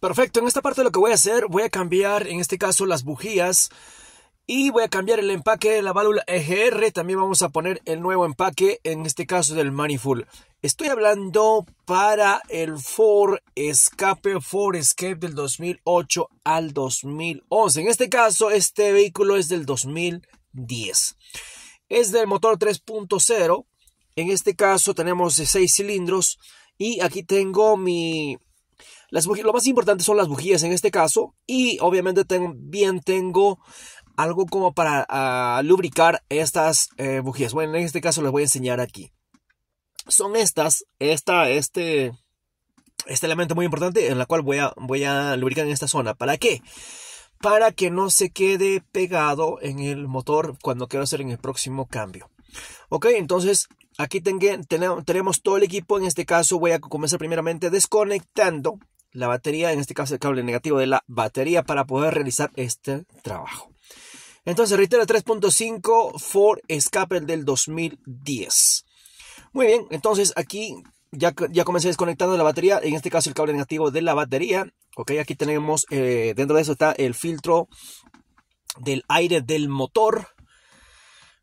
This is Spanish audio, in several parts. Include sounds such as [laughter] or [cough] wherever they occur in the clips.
Perfecto, en esta parte lo que voy a hacer, voy a cambiar en este caso las bujías y voy a cambiar el empaque de la válvula EGR. También vamos a poner el nuevo empaque, en este caso del manifold. Estoy hablando para el Ford Escape, Ford Escape del 2008 al 2011. En este caso, este vehículo es del 2010. Es del motor 3.0. En este caso tenemos 6 cilindros y aquí tengo mi lo más importante son las bujías en este caso. Y obviamente también tengo algo como para ah, lubricar estas eh, bujías. Bueno, en este caso les voy a enseñar aquí. Son estas, esta, este, este elemento muy importante en la cual voy a, voy a lubricar en esta zona. ¿Para qué? Para que no se quede pegado en el motor cuando quiero hacer en el próximo cambio. Ok, entonces aquí tenemos todo el equipo. En este caso voy a comenzar primeramente desconectando la batería, en este caso el cable negativo de la batería, para poder realizar este trabajo. Entonces, reitero 3.5 Ford Escape del 2010. Muy bien, entonces aquí ya, ya comencé desconectando la batería, en este caso el cable negativo de la batería. Ok, aquí tenemos, eh, dentro de eso está el filtro del aire del motor.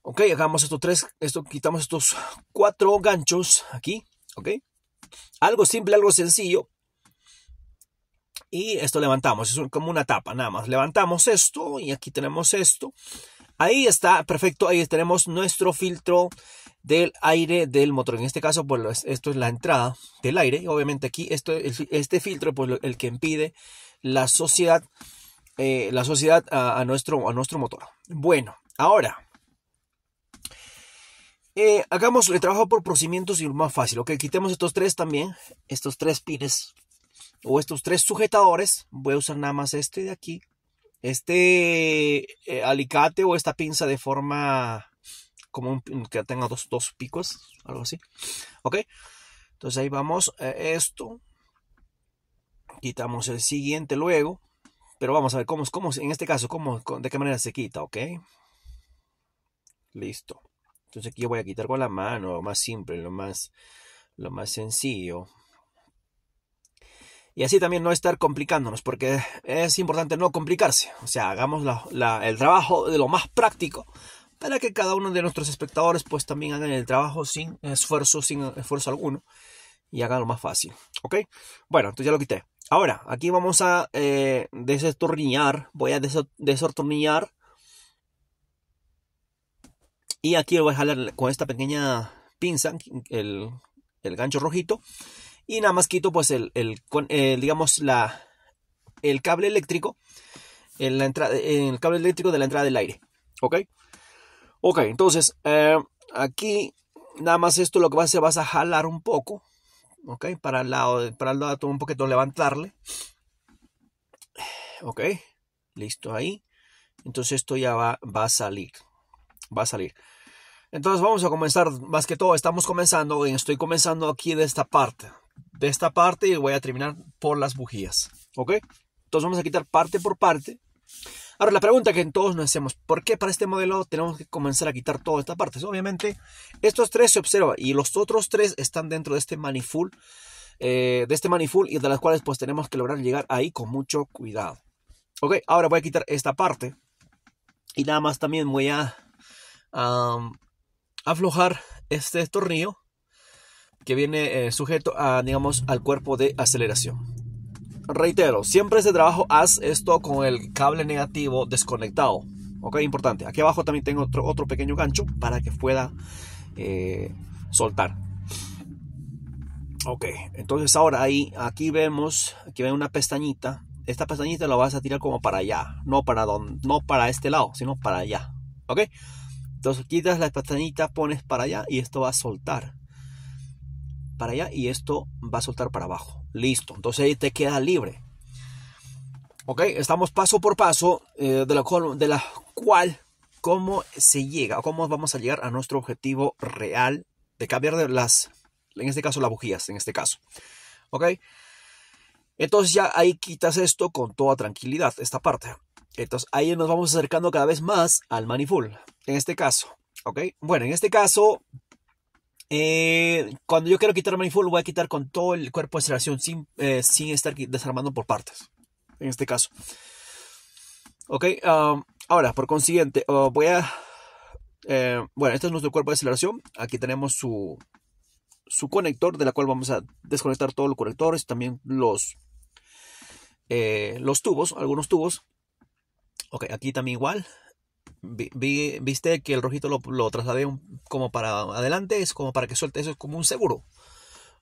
Ok, hagamos estos tres, esto, quitamos estos cuatro ganchos aquí, ok. Algo simple, algo sencillo, y esto levantamos, es como una tapa nada más. Levantamos esto y aquí tenemos esto. Ahí está, perfecto, ahí tenemos nuestro filtro del aire del motor. En este caso, pues esto es la entrada del aire. obviamente aquí esto, este filtro pues, el que impide la sociedad, eh, la a, nuestro, a nuestro motor. Bueno, ahora... Eh, hagamos el trabajo por procedimientos y más fácil. Ok, quitemos estos tres también, estos tres pines o estos tres sujetadores, voy a usar nada más este de aquí, este eh, alicate o esta pinza de forma como que tenga dos, dos picos, algo así, ¿ok? Entonces ahí vamos, esto, quitamos el siguiente luego, pero vamos a ver cómo, cómo en este caso, de qué manera se quita, ¿ok? Listo. Entonces aquí yo voy a quitar con la mano, lo más simple, lo más, lo más sencillo y así también no estar complicándonos, porque es importante no complicarse, o sea, hagamos el trabajo de lo más práctico para que cada uno de nuestros espectadores pues también hagan el trabajo sin esfuerzo, sin esfuerzo alguno y hagan lo más fácil, ¿ok? Bueno, entonces ya lo quité. Ahora, aquí vamos a eh, desatornillar, voy a desatornillar y aquí voy a jalar con esta pequeña pinza el, el gancho rojito y nada más quito pues el, digamos la, el cable eléctrico, en la el cable eléctrico de la entrada del aire, ¿ok? Ok, entonces eh, aquí nada más esto lo que vas a hacer, vas a jalar un poco, ¿ok? Para el lado, para el lado un poquito levantarle, ¿ok? Listo ahí. Entonces esto ya va, va a salir, va a salir. Entonces vamos a comenzar, más que todo estamos comenzando, estoy comenzando aquí de esta parte, de esta parte y voy a terminar por las bujías. ¿Ok? Entonces vamos a quitar parte por parte. Ahora, la pregunta que todos nos hacemos, ¿por qué para este modelo tenemos que comenzar a quitar todas estas partes? Obviamente, estos tres se observan y los otros tres están dentro de este manifold, eh, de este manifold y de las cuales pues tenemos que lograr llegar ahí con mucho cuidado. Ok, ahora voy a quitar esta parte y nada más también voy a aflojar este tornillo que viene eh, sujeto a, digamos, al cuerpo de aceleración. Reitero, siempre ese trabajo haz esto con el cable negativo desconectado. Ok, importante. Aquí abajo también tengo otro, otro pequeño gancho para que pueda eh, soltar. Ok, entonces ahora ahí, aquí vemos, aquí ven una pestañita. Esta pestañita la vas a tirar como para allá, no para, no para este lado, sino para allá. Ok, entonces quitas la pestañita, pones para allá y esto va a soltar para allá y esto va a soltar para abajo. Listo, entonces ahí te queda libre. Ok, estamos paso por paso eh, de, la cual, de la cual cómo se llega, cómo vamos a llegar a nuestro objetivo real de cambiar de las, en este caso las bujías, en este caso. Ok, entonces ya ahí quitas esto con toda tranquilidad, esta parte. Entonces ahí nos vamos acercando cada vez más al manifold, en este caso. ¿ok? Bueno, en este caso eh, cuando yo quiero quitar manifold, voy a quitar con todo el cuerpo de aceleración eh, sin, estar desarmando por partes. En este caso. Ok, um, ahora, por consiguiente, uh, voy a. Eh, bueno, este es nuestro cuerpo de aceleración. Aquí tenemos su, su conector, de la cual vamos a desconectar todos los conectores, también los, los tubos, algunos tubos. Ok, aquí también igual viste que el rojito lo, trasladé como para adelante, es como para que suelte, eso es como un seguro.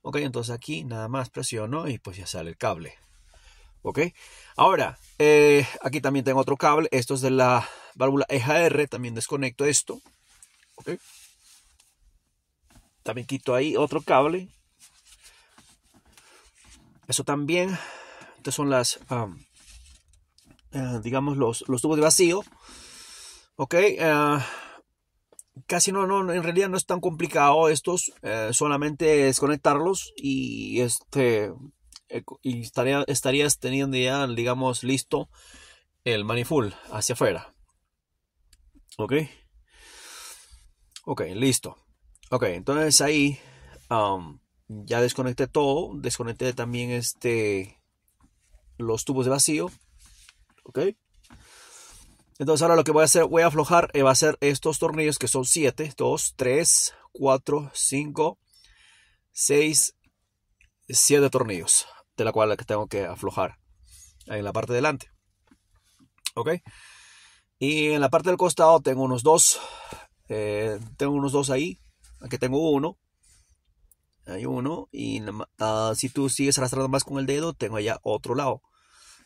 Ok, entonces aquí nada más presiono y pues ya sale el cable. Ok, ahora eh, aquí también tengo otro cable, esto es de la válvula EJR, también desconecto esto. Ok, también quito ahí otro cable. Eso también, estos son las, eh, digamos, los, los tubos de vacío. Ok, ah, casi no, no, en realidad no es tan complicado estos, eh, solamente desconectarlos y este eh, y estaría, estarías teniendo ya, digamos, listo el manifold hacia afuera. Ok, ok, listo. Ok, entonces ahí ya desconecté todo, desconecté también este los tubos de vacío. Ok. Entonces ahora lo que voy a hacer, voy a aflojar, eh, va a ser estos tornillos que son 7, 2, 3, 4, 5, 6, 7 tornillos, de la cual tengo que aflojar en la parte delante. ¿Ok? Y en la parte del costado tengo unos dos, eh, tengo unos dos ahí, aquí tengo uno, hay uno, y ah, si tú sigues arrastrando más con el dedo, tengo allá otro lado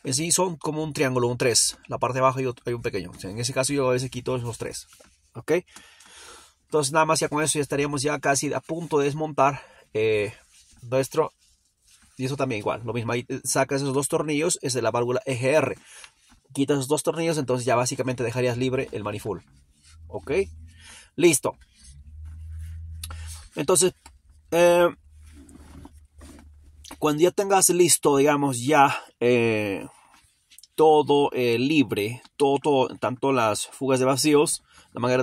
en sí son como un triángulo, un 3. La parte de abajo hay, un pequeño. en ese caso yo a veces quito esos tres. ¿Ok? Entonces nada más ya con eso ya estaríamos ya casi a punto de desmontar eh, nuestro... Y eso también igual, lo mismo, ahí eh, sacas esos dos tornillos, es de la válvula EGR. Quitas esos dos tornillos, entonces ya básicamente dejarías libre el manifold. ¿Ok? Listo. Entonces, eh, cuando ya tengas listo, digamos, ya todo eh, libre, todo, tanto las fugas de vacíos,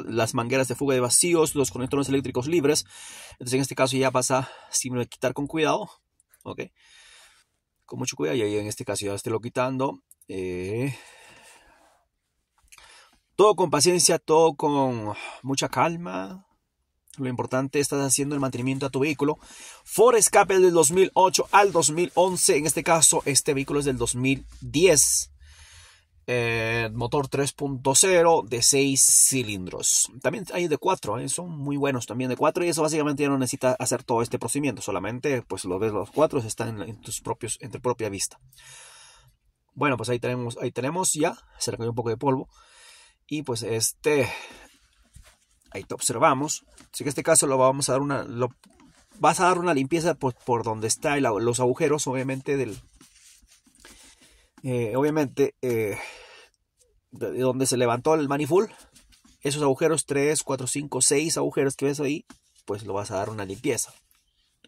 las mangueras de fuga de vacíos, los conectores eléctricos libres. Entonces en este caso ya pasa quitar con cuidado, ¿ok? Con mucho cuidado, y en este caso ya esté lo quitando. Eh, todo con paciencia, todo con mucha calma. Lo importante es estás haciendo el mantenimiento a tu vehículo. Ford Escape del 2008 al 2011. En este caso, este vehículo es del 2010. Eh, motor 3.0 de 6 cilindros. También hay de 4, ¿eh? son muy buenos también de 4 y eso básicamente ya no necesita hacer todo este procedimiento, solamente pues lo ves los 4 están en, tus propios en tu propia vista. Bueno, pues ahí tenemos ahí tenemos ya, se le cayó un poco de polvo y pues este ahí te observamos. Así que en este caso lo vamos a dar una vas a dar una limpieza por, por donde está los agujeros obviamente del eh, obviamente, eh, de donde se levantó el manifold, esos agujeros 3, 4, 5, 6 agujeros que ves ahí, pues lo vas a dar una limpieza.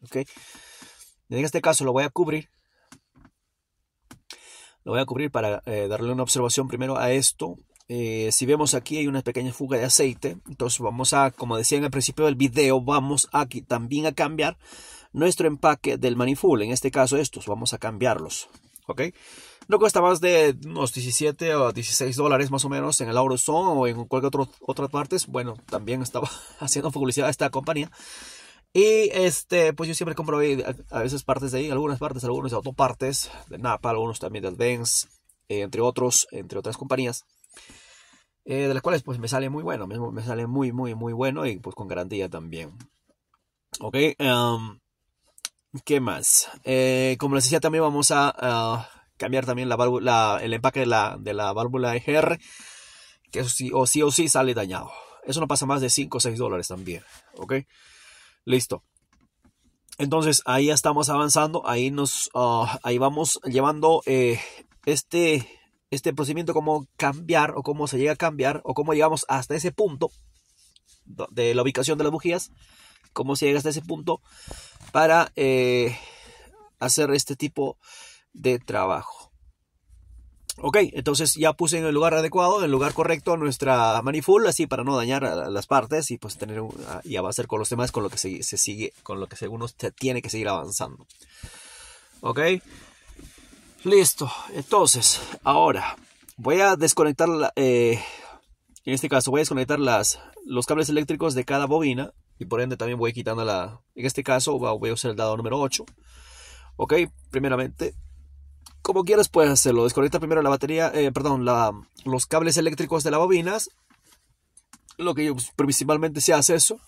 ¿Ok? En este caso lo voy a cubrir. Lo voy a cubrir para eh, darle una observación primero a esto. si vemos aquí hay una pequeña fuga de aceite. Entonces vamos a, como decía en el principio del video, vamos aquí también a cambiar nuestro empaque del manifold. En este caso estos, vamos a cambiarlos. ¿Ok? No cuesta más de unos 17 o 16 dólares más o menos en el AutoZone o en cualquier otro, otra parte. Bueno, también estaba [laughs] haciendo publicidad esta compañía. Y este, pues yo siempre compro a, veces partes de ahí, algunas partes, algunos autopartes de Napa, algunos también del Benz, eh, entre otros, entre otras compañías. Eh, de las cuales pues me sale muy bueno, me, sale muy, muy, muy bueno y pues con garantía también. Ok, em, ¿qué más? Eh, como les decía, también vamos a, cambiar también la válvula, el empaque de la, de la válvula EGR, que sí, o sí o sí sale dañado. Eso no pasa más de 5 o 6 dólares también, ¿ok? Listo. Entonces ahí estamos avanzando, ahí nos, ah, ahí vamos llevando eh, este, este procedimiento, cómo cambiar o cómo se llega a cambiar o cómo llegamos hasta ese punto de la ubicación de las bujías, cómo se llega hasta ese punto para eh, hacer este tipo de trabajo. Ok, entonces ya puse en el lugar adecuado, en el lugar correcto nuestra manifold, así para no dañar las partes y pues tener un, ah, y avanzar con los temas con lo que se, sigue, con lo que uno tiene que seguir avanzando. Ok, listo. Entonces, ahora voy a desconectar, eh, en este caso voy a desconectar las, los cables eléctricos de cada bobina y por ende también voy quitando la, en este caso voy a usar el dado número 8. Ok, primeramente como quieras puedes hacerlo. Desconecta primero la batería, eh, perdón, los cables eléctricos de las bobinas. Lo que pues, principalmente se hace eso.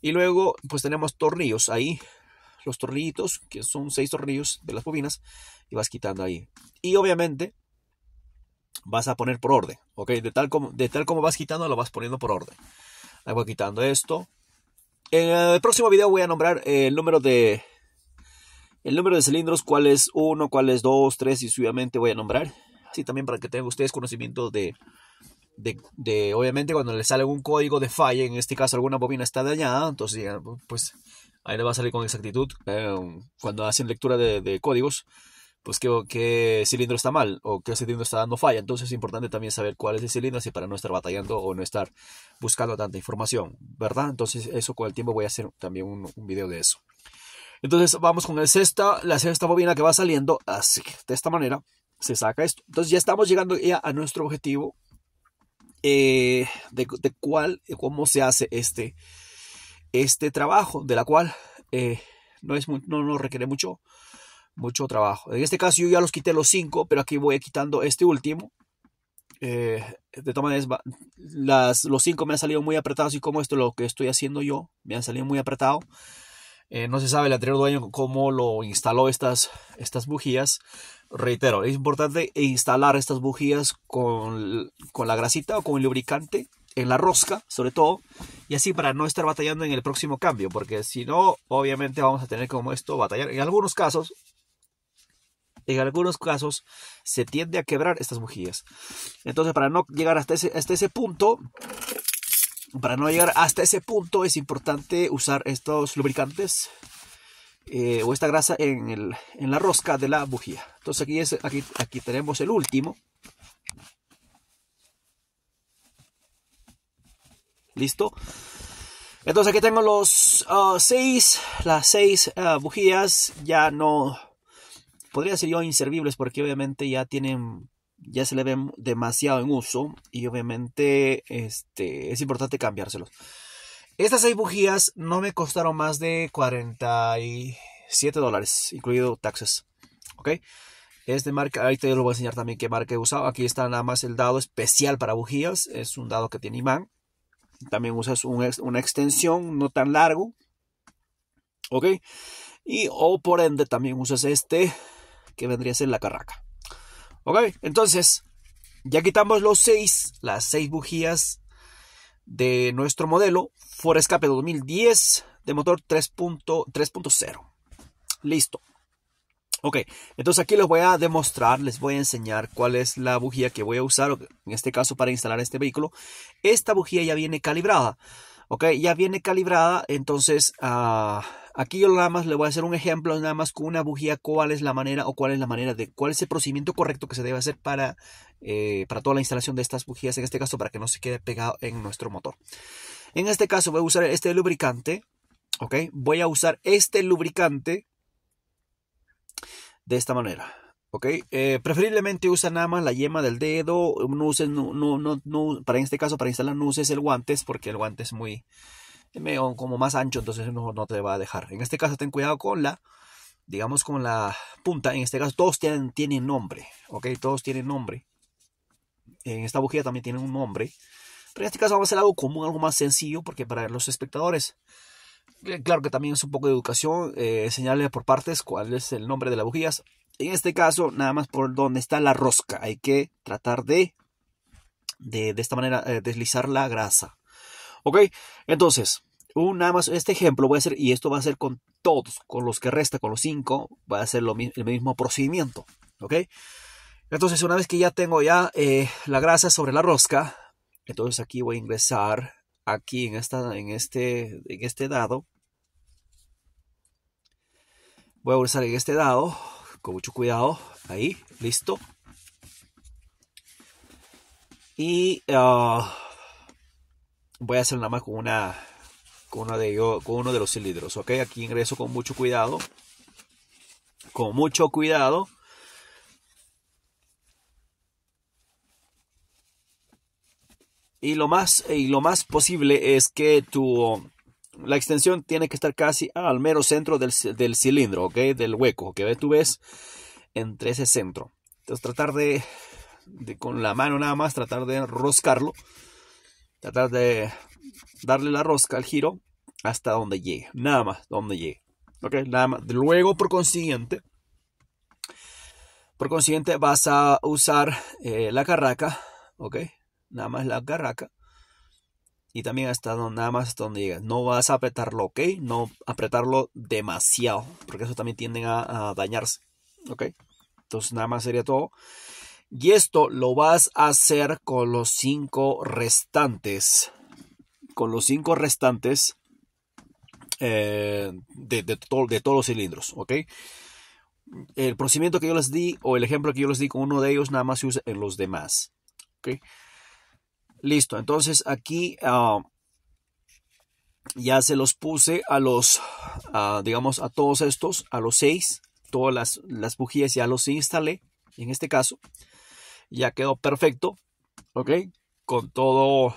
Y luego pues tenemos tornillos ahí. Los tornillitos, que son seis tornillos de las bobinas. Y vas quitando ahí. Y obviamente vas a poner por orden. ¿Ok? De tal como, de tal como vas quitando, lo vas poniendo por orden. Ahí voy quitando esto. En el próximo video voy a nombrar eh, el número de el número de cilindros, cuál es uno, cuál es dos, tres, y suavemente voy a nombrar. Así también para que tengan ustedes conocimiento de, de, obviamente cuando le sale algún código de falla, en este caso alguna bobina está dañada, entonces pues ahí le va a salir con exactitud eh, cuando hacen lectura de, códigos, pues qué, qué, cilindro está mal o qué cilindro está dando falla, entonces es importante también saber cuál es el cilindro así para no estar batallando o no estar buscando tanta información, ¿verdad? Entonces eso con el tiempo voy a hacer también un video de eso. Entonces vamos con el sexta, la sexta bobina que va saliendo así, de esta manera, se saca esto. Entonces ya estamos llegando ya a nuestro objetivo eh, de, cuál, cómo se hace este, este trabajo, de la cual eh, no, es, no, no requiere mucho, mucho trabajo. En este caso yo ya los quité los cinco, pero aquí voy quitando este último. Eh, de todas maneras, las, los cinco me han salido muy apretados y como esto lo que estoy haciendo yo, me han salido muy apretados. Eh, no se sabe el anterior dueño cómo lo instaló estas, estas bujías. Reitero, es importante instalar estas bujías con, la grasita o con el lubricante en la rosca, sobre todo, y así para no estar batallando en el próximo cambio, porque si no, obviamente vamos a tener como esto batallar. En algunos casos, en algunos casos, se tiende a quebrar estas bujías. Entonces, para no llegar hasta ese punto, para no llegar hasta ese punto es importante usar estos lubricantes eh, o esta grasa en, el, en, la rosca de la bujía. Entonces aquí, es, aquí, aquí tenemos el último. Listo. Entonces aquí tengo los ah, seis, las seis ah, bujías ya no, podría ser yo inservibles porque obviamente ya tienen ya se le ve demasiado en uso y obviamente este, es importante cambiárselos. Estas seis bujías no me costaron más de 47 dólares, incluido taxes. ¿Ok? Este marca, ahí te lo voy a enseñar también qué marca he usado. Aquí está nada más el dado especial para bujías. Es un dado que tiene imán. También usas una extensión, no tan largo. ¿Ok? Y o por ende también usas este que vendría a ser la carraca. Ok, entonces ya quitamos los seis, las seis bujías de nuestro modelo Ford Escape 2010 de motor 3.0. Listo. Ok, entonces aquí les voy a demostrar, les voy a enseñar cuál es la bujía que voy a usar, en este caso para instalar este vehículo. Esta bujía ya viene calibrada, ok, ya viene calibrada, entonces ah, Aquí yo nada más le voy a hacer un ejemplo, nada más con una bujía, cuál es la manera o cuál es la manera de, cuál es el procedimiento correcto que se debe hacer para, eh, para toda la instalación de estas bujías, en este caso para que no se quede pegado en nuestro motor. En este caso voy a usar este lubricante, ¿ok? Voy a usar este lubricante de esta manera. ¿ok? Eh, preferiblemente usa nada más la yema del dedo, no uses, no, no, no, para este caso, para instalar, no uses el guantes porque el guante es muy, como más ancho, entonces no, te va a dejar. En este caso, ten cuidado con la, digamos, con la punta. En este caso, todos tienen, nombre, ¿ok? Todos tienen nombre. En esta bujía también tienen un nombre. Pero en este caso vamos a hacer algo común, algo más sencillo, porque para los espectadores, eh, claro que también es un poco de educación, eh, por partes cuál es el nombre de las bujías. En este caso, nada más por donde está la rosca, hay que tratar de, de, esta manera, eh, deslizar la grasa. ¿Ok? Entonces, un, nada más este ejemplo voy a hacer, y esto va a ser con todos, con los que resta, con los cinco, va a ser lo, el mismo procedimiento. ¿Ok? Entonces, una vez que ya tengo ya eh, la grasa sobre la rosca, entonces aquí voy a ingresar, aquí en, esta, en, este, en este dado, voy a ingresar en este dado, con mucho cuidado, ahí, listo. Y... Ah, voy a hacer nada más con una con, de, con uno de los cilindros ok aquí ingreso con mucho cuidado con mucho cuidado y lo más y lo más posible es que tu la extensión tiene que estar casi al mero centro del, cilindro ok del hueco que tú ves entre ese centro entonces tratar de, de con la mano nada más tratar de enroscarlo tratar de darle la rosca al giro hasta donde llegue, nada más, donde llegue. ¿Ok? Nada más. Luego, por consiguiente, por consiguiente vas a usar eh, la carraca, ¿ok? Nada más la carraca. Y también hasta donde, nada más donde No vas a apretarlo, ¿ok? No apretarlo demasiado, porque eso también tiende a, a dañarse, ¿ok? Entonces nada más sería todo. Y esto lo vas a hacer con los cinco restantes. Con los cinco restantes eh, de, de, todos los cilindros, ¿ok? El procedimiento que yo les di o el ejemplo que yo les di con uno de ellos nada más se usa en los demás, ¿ok? Listo, entonces aquí ah, ya se los puse a los, digamos, a todos estos, a los seis, todas las, las bujías ya los instalé, en este caso ya quedó perfecto, ¿ok? Con todo,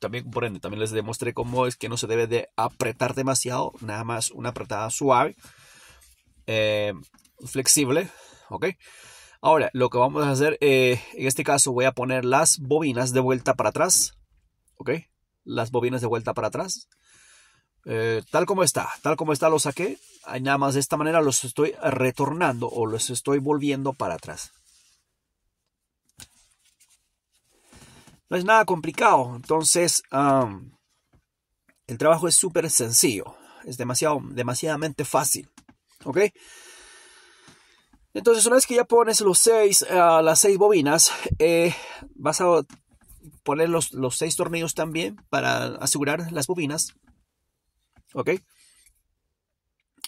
también por ende, también les demostré cómo es que no se debe de apretar demasiado, nada más una apretada suave, eh, flexible, ¿ok? Ahora, lo que vamos a hacer, eh, en este caso voy a poner las bobinas de vuelta para atrás, ¿ok? Las bobinas de vuelta para atrás. Eh, tal como está, tal como está lo saqué, nada más de esta manera los estoy retornando o los estoy volviendo para atrás. No es nada complicado. Entonces, el trabajo es súper sencillo. Es demasiado, demasiadamente fácil. ¿Ok? Entonces, una vez que ya pones los seis, eh, las seis bobinas, eh, vas a poner los, los seis tornillos también para asegurar las bobinas. ¿Ok?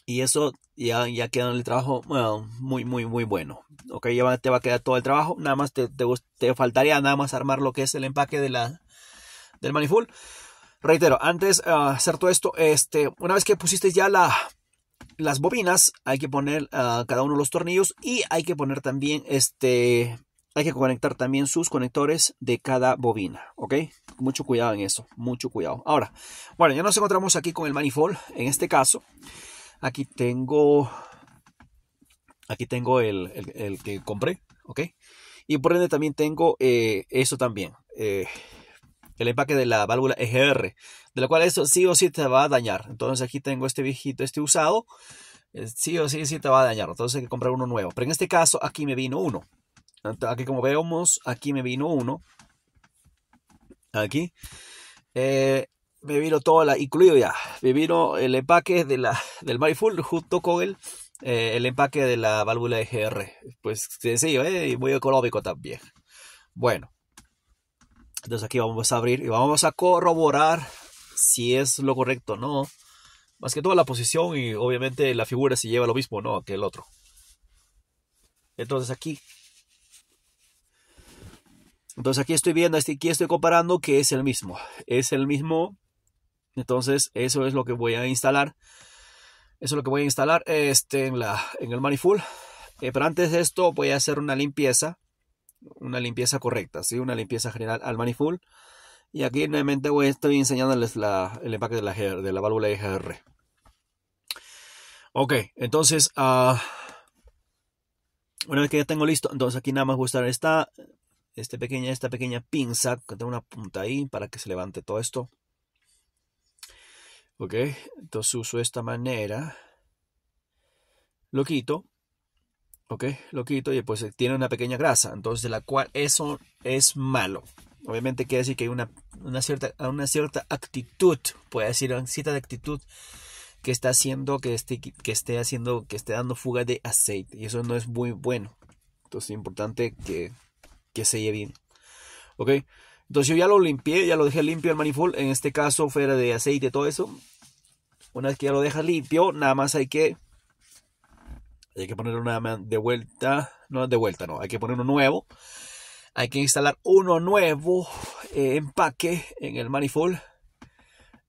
Y eso ya, ya queda en el trabajo muy, muy, muy bueno. Ok, ya te va a quedar todo el trabajo. Nada más te, te, faltaría nada más armar lo que es el empaque de la, del manifold. Reitero, antes de hacer todo esto, este, una vez que pusiste ya la, las bobinas, hay que poner ah, cada uno de los tornillos y hay que poner también este, hay que conectar también sus conectores de cada bobina, ¿ok? Mucho cuidado en eso, mucho cuidado. Ahora, bueno, ya nos encontramos aquí con el manifold, en este caso. Aquí tengo, aquí tengo el, que compré, ¿ok? Y por ende también tengo eh, eso también. Eh, el empaque de la válvula EGR, de la cual eso sí o sí te va a dañar. Entonces aquí tengo este viejito, este usado, eh, sí o sí, sí te va a dañar. Entonces hay que comprar uno nuevo. Pero en este caso aquí me vino uno. Aquí como vemos, aquí me vino uno. Aquí me vino toda la, incluido ya, me vino el empaque de la, del Marifull junto con el, eh, el empaque de la válvula EGR. Pues sencillo, ¿eh? Y muy económico también. Bueno, entonces aquí vamos a abrir y vamos a corroborar si es lo correcto o no. Más que toda la posición y obviamente la figura se lleva lo mismo no que el otro. Entonces aquí. Entonces aquí estoy viendo, aquí estoy comparando que es el mismo. Es el mismo entonces eso es lo que voy a instalar. Eso es lo que voy a instalar este, en, el manifold. Eh, pero antes de esto voy a hacer una limpieza. Una limpieza correcta, ¿sí? Una limpieza general al manifold. Y aquí nuevamente voy, estoy enseñándoles el empaque de la, de la válvula IGR. Ok, entonces, ah, una vez que ya tengo listo, entonces aquí nada más voy a usar esta, este pequeña, esta pequeña pinza que tengo una punta ahí para que se levante todo esto. Ok, entonces uso esta manera. Lo quito. Ok, lo quito y pues tiene una pequeña grasa, entonces de la cual eso es malo. Obviamente quiere decir que hay una, una cierta, una cierta actitud, puede decir una cierta actitud que está haciendo que esté, que esté haciendo que esté dando fuga de aceite y eso no es muy bueno entonces es importante que, se lleve bien ok entonces yo ya lo limpié, ya lo dejé limpio el manifold, en este caso fuera de aceite, y todo eso. Una vez que ya lo dejas limpio, nada más hay que hay que ponerlo de vuelta, no de vuelta, no, hay que poner uno nuevo. Hay que instalar uno nuevo eh, empaque en el manifold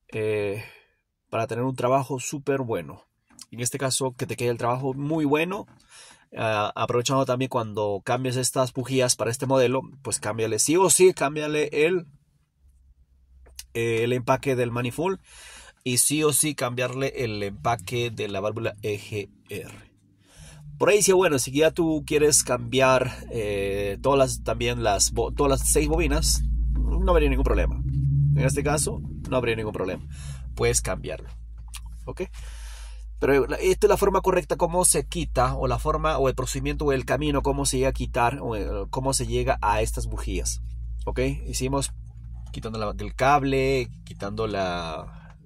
eh, para tener un trabajo súper bueno. En este caso, que te quede el trabajo muy bueno Ah, aprovechando también cuando cambies estas bujías para este modelo, pues cámbiale sí o sí, cámbiale el, el empaque del manifold y sí o sí cambiarle el empaque de la válvula EGR. Por ahí dice, bueno, si ya tú quieres cambiar eh, todas las, también las, todas las seis bobinas, no habría ningún problema. En este caso, no habría ningún problema. Puedes cambiarlo. ¿Ok? Pero esta es la forma correcta como se quita, o la forma, o el procedimiento, o el camino, cómo se llega a quitar, o cómo se llega a estas bujías. ¿Ok? Hicimos quitando el cable, quitando la,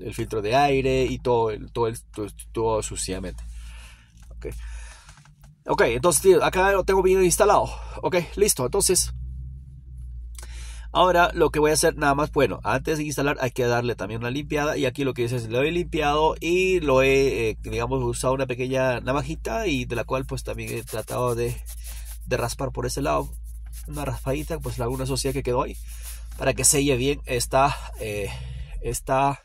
el filtro de aire y todo, todo, todo, todo suciamente. Ok, entonces acá lo tengo bien instalado. Ok, listo. Entonces, Ahora lo que voy a hacer nada más, bueno, antes de instalar hay que darle también una limpiada y aquí lo que dice es lo he limpiado y lo he, eh, digamos, usado una pequeña navajita y de la cual pues también he tratado de, raspar por ese lado una raspadita, pues alguna sociedad que quedó ahí para que selle bien esta, eh, esta,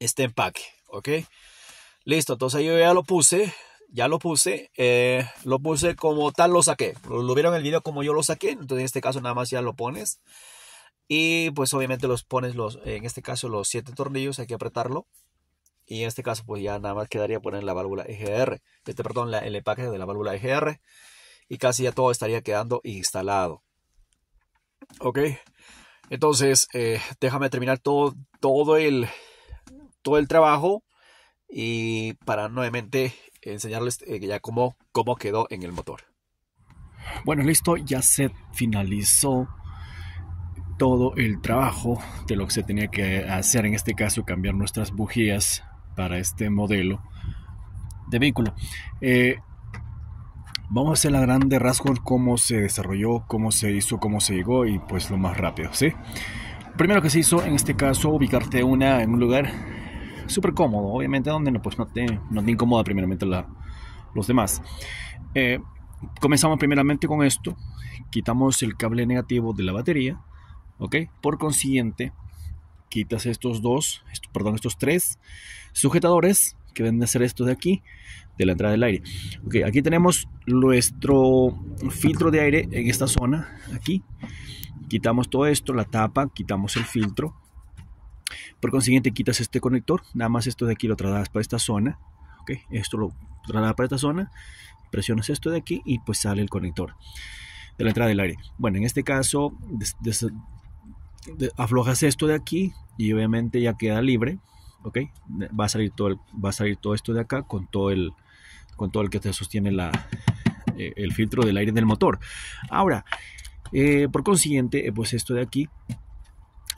este empaque, ¿ok? Listo, entonces yo ya lo puse, ya lo puse, eh, lo puse como tal lo saqué, lo, vieron vieron el video como yo lo saqué, entonces en este caso nada más ya lo pones y pues obviamente los pones los, en este caso los siete tornillos, hay que apretarlo y en este caso pues ya nada más quedaría poner la válvula EGR, este perdón, el empaque de la válvula EGR y casi ya todo estaría quedando instalado. Ok, entonces eh, déjame terminar todo, todo, el, todo el trabajo y para nuevamente enseñarles eh, ya cómo, cómo quedó en el motor. Bueno, listo, ya se finalizó todo el trabajo de lo que se tenía que hacer, en este caso cambiar nuestras bujías para este modelo de vehículo. Eh, vamos a hacer la grande rasgos cómo se desarrolló, cómo se hizo, cómo se llegó y pues lo más rápido, ¿sí? Primero que se hizo en este caso ubicarte una en un lugar súper cómodo, obviamente, donde no, pues no, te, no te incomoda primeramente la, los demás. Eh, comenzamos primeramente con esto, quitamos el cable negativo de la batería, ¿ok? Por consiguiente, quitas estos dos, perdón, estos tres sujetadores que deben de ser estos de aquí, de la entrada del aire. Ok, aquí tenemos nuestro filtro de aire en esta zona, aquí. Quitamos todo esto, la tapa, quitamos el filtro por consiguiente, quitas este conector, nada más esto de aquí lo trasladas para esta zona, ¿ok? Esto lo trasladas para esta zona, presionas esto de aquí y pues sale el conector de la entrada del aire. Bueno, en este caso, aflojas esto de aquí y obviamente ya queda libre, ¿ok? Va a salir todo, va a salir todo esto de acá con todo el, con todo el que te sostiene eh, el filtro del aire del motor. Ahora, eh, por consiguiente, eh, pues esto de aquí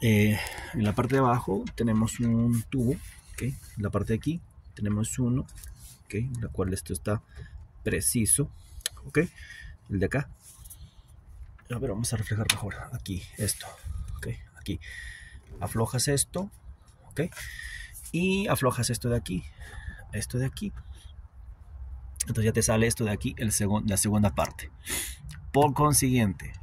eh, en la parte de abajo tenemos un tubo, ¿okay? en la parte de aquí tenemos uno, ¿okay? en la cual esto está preciso, ¿ok? el de acá. A ver, vamos a reflejar mejor aquí, esto, ¿ok? aquí. Aflojas esto, ¿ok? Y aflojas esto de aquí, esto de aquí. Entonces ya te sale esto de aquí, el la segunda parte. Por consiguiente,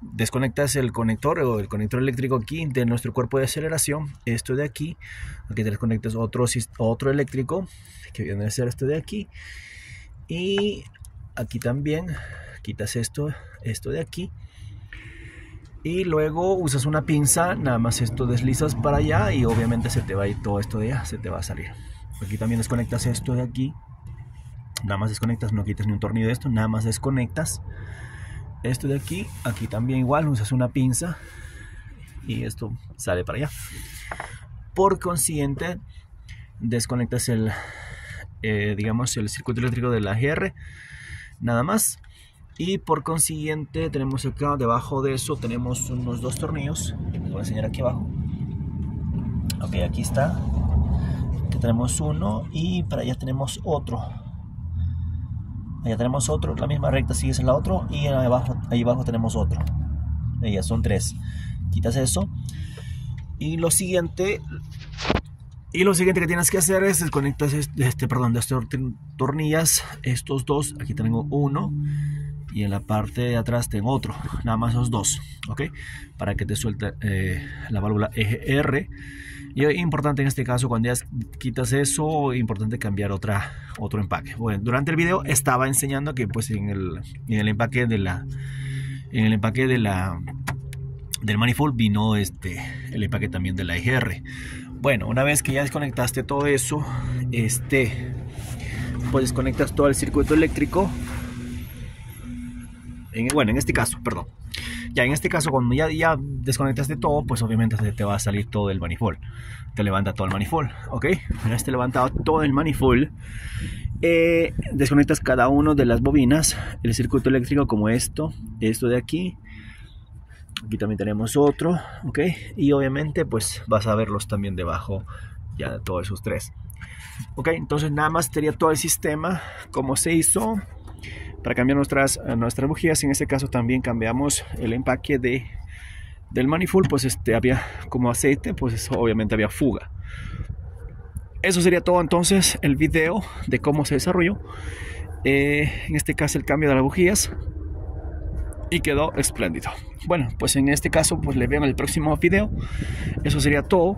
desconectas el conector o el conector eléctrico aquí de nuestro cuerpo de aceleración, esto de aquí, aquí te desconectas otro, otro eléctrico, que viene a ser este de aquí, y aquí también quitas esto, esto de aquí, y luego usas una pinza, nada más esto deslizas para allá y obviamente se te va a ir todo esto de allá, se te va a salir. Aquí también desconectas esto de aquí, nada más desconectas, no quitas ni un tornillo de esto, nada más desconectas esto de aquí, aquí también igual, usas una pinza y esto sale para allá. Por consiguiente, desconectas el, eh, digamos, el circuito eléctrico de la GR, nada más. Y por consiguiente, tenemos acá debajo de eso, tenemos unos dos tornillos. les voy a enseñar aquí abajo. Ok, aquí está. tenemos uno y para allá tenemos otro ya tenemos otro, la misma recta sigue es la otra y ahí abajo, ahí abajo tenemos otro. Ya son tres. Quitas eso. Y lo siguiente y lo siguiente que tienes que hacer es desconectas este, este perdón, de estas tornillas, estos dos, aquí tengo uno y en la parte de atrás tengo otro, nada más los dos, ¿ok? Para que te suelte eh, la válvula EGR. Y es importante en este caso, cuando ya quitas eso, importante cambiar otra, otro empaque. Bueno, durante el video estaba enseñando que pues en el, empaque de la... En el empaque de la del manifold vino este el empaque también de la IGR e bueno una vez que ya desconectaste todo eso este pues desconectas todo el circuito eléctrico bueno en este caso perdón ya en este caso, cuando ya, ya de todo, pues obviamente te va a salir todo el manifold. Te levanta todo el manifold, ¿ok? Una vez levantado todo el manifold, eh, desconectas cada una de las bobinas, el circuito eléctrico como esto, esto de aquí. Aquí también tenemos otro, ¿ok? Y obviamente pues vas a verlos también debajo, ya todos esos tres. Ok, entonces nada más sería todo el sistema, como se hizo, para cambiar nuestras, eh, nuestras bujías, en este caso también cambiamos el empaque de, del manifold, pues este, había como aceite, pues obviamente había fuga. Eso sería todo entonces el video de cómo se desarrolló. Eh, en este caso el cambio de las bujías y quedó espléndido. Bueno, pues en este caso pues le veo en el próximo video. Eso sería todo.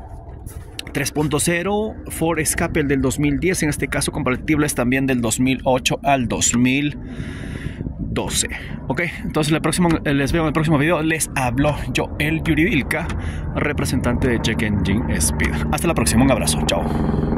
3.0, for Escape el del 2010, en este caso compatibles también del 2008 al 2012. Ok, entonces la próxima, eh, les veo en el próximo video. Les hablo yo el Yuri Vilca representante de Check Engine Speed. Hasta la próxima, un abrazo, chao.